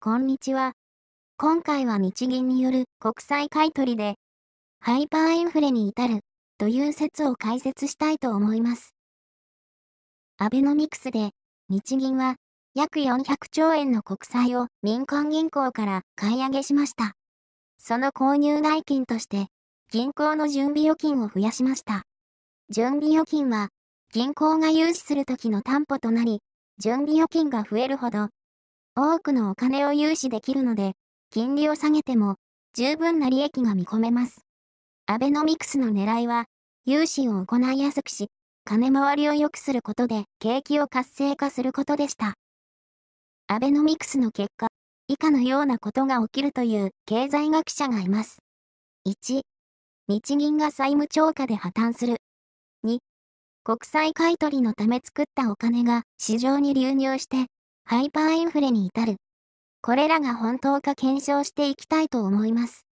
こんにちは。今回は日銀による国債買取で、ハイパーインフレに至るという説を解説したいと思います。アベノミクスで、日銀は約400兆円の国債を民間銀行から買い上げしました。その購入代金として、銀行の準備預金を増やしました。準備預金は、銀行が融資するときの担保となり、準備預金が増えるほど、多くのお金を融資できるので、金利を下げても十分な利益が見込めます。アベノミクスの狙いは、融資を行いやすくし、金回りを良くすることで景気を活性化することでした。アベノミクスの結果、以下のようなことが起きるという経済学者がいます。1、日銀が債務超過で破綻する。2、国債買取のため作ったお金が市場に流入してハイパーインフレに至る。これらが本当か検証していきたいと思います。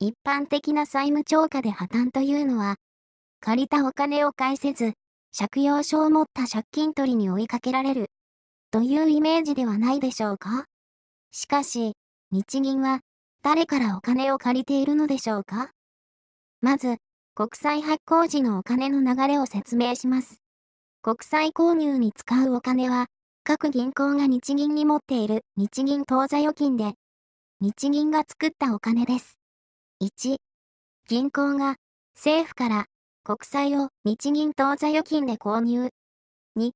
一般的な債務超過で破綻というのは、借りたお金を返せず、借用書を持った借金取りに追いかけられる、というイメージではないでしょうかしかし、日銀は、誰からお金を借りているのでしょうかまず、国債発行時のお金の流れを説明します。国債購入に使うお金は、各銀行が日銀に持っている日銀当座預金で、日銀が作ったお金です。1、銀行が政府から国債を日銀当座預金で購入。2、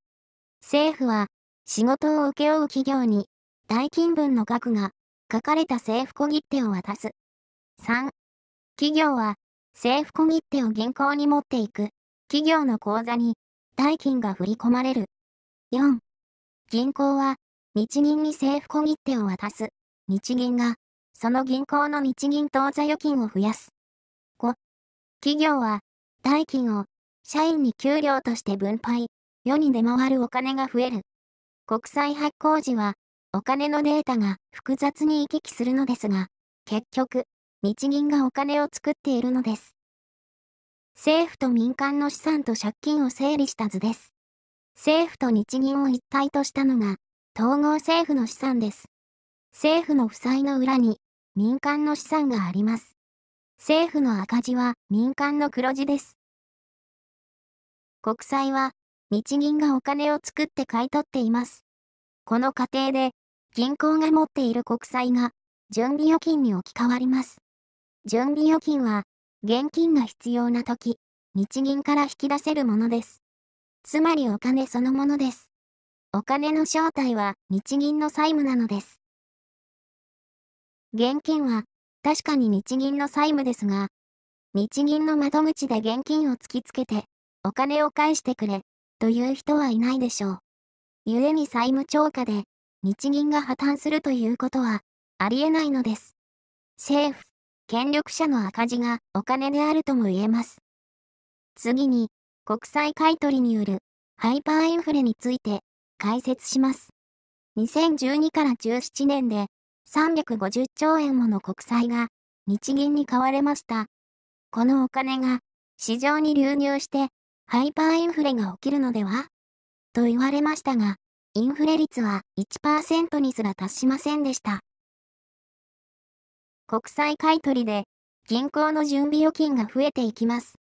政府は仕事を請け負う企業に代金分の額が書かれた政府小切手を渡す。3、企業は政府小切手を銀行に持っていく企業の口座に代金が振り込まれる。4、銀行は、日銀に政府小切手を渡す。日銀が、その銀行の日銀当座預金を増やす。5、企業は、代金を、社員に給料として分配、世に出回るお金が増える。国債発行時は、お金のデータが複雑に行き来するのですが、結局、日銀がお金を作っているのです。政府と民間の資産と借金を整理した図です。政府と日銀を一体としたのが、統合政府の資産です。政府の負債の裏に、民間の資産があります。政府の赤字は民間の黒字です。国債は、日銀がお金を作って買い取っています。この過程で、銀行が持っている国債が、準備預金に置き換わります。準備預金は、現金が必要な時、日銀から引き出せるものです。つまりお金そのものです。お金の正体は日銀の債務なのです。現金は確かに日銀の債務ですが、日銀の窓口で現金を突きつけて、お金を返してくれ、という人はいないでしょう。ゆえに債務超過で、日銀が破綻するということは、ありえないのです。政府、権力者の赤字がお金であるとも言えます。次に、国債買取によるハイパーインフレについて解説します。2012から17年で350兆円もの国債が日銀に買われました。このお金が市場に流入してハイパーインフレが起きるのではと言われましたが、インフレ率は1%にすら達しませんでした。国債買取で銀行の準備預金が増えていきます。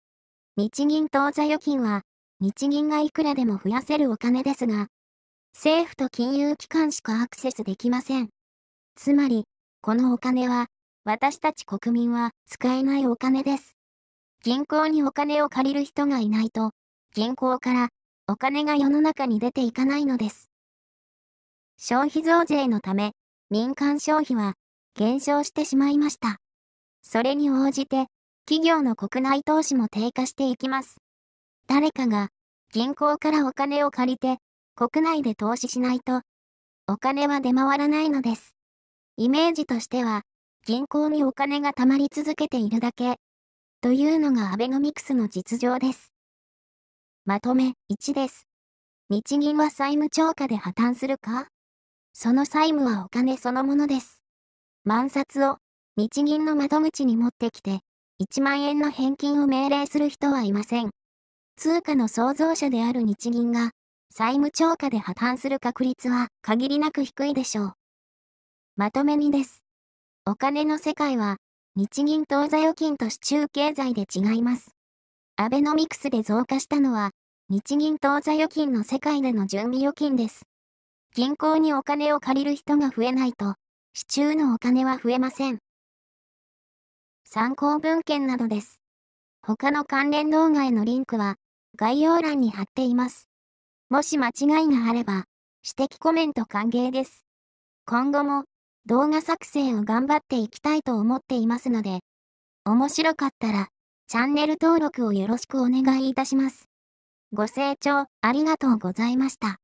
日銀当座預金は、日銀がいくらでも増やせるお金ですが、政府と金融機関しかアクセスできません。つまり、このお金は、私たち国民は使えないお金です。銀行にお金を借りる人がいないと、銀行からお金が世の中に出ていかないのです。消費増税のため、民間消費は減少してしまいました。それに応じて、企業の国内投資も低下していきます。誰かが銀行からお金を借りて国内で投資しないとお金は出回らないのです。イメージとしては銀行にお金が貯まり続けているだけというのがアベノミクスの実情です。まとめ1です。日銀は債務超過で破綻するかその債務はお金そのものです。万札を日銀の窓口に持ってきて1万円の返金を命令する人はいません。通貨の創造者である日銀が、債務超過で破綻する確率は限りなく低いでしょう。まとめにです。お金の世界は、日銀当座預金と市中経済で違います。アベノミクスで増加したのは、日銀当座預金の世界での準備預金です。銀行にお金を借りる人が増えないと、市中のお金は増えません。参考文献などです。他の関連動画へのリンクは概要欄に貼っています。もし間違いがあれば、指摘コメント歓迎です。今後も動画作成を頑張っていきたいと思っていますので、面白かったらチャンネル登録をよろしくお願いいたします。ご清聴ありがとうございました。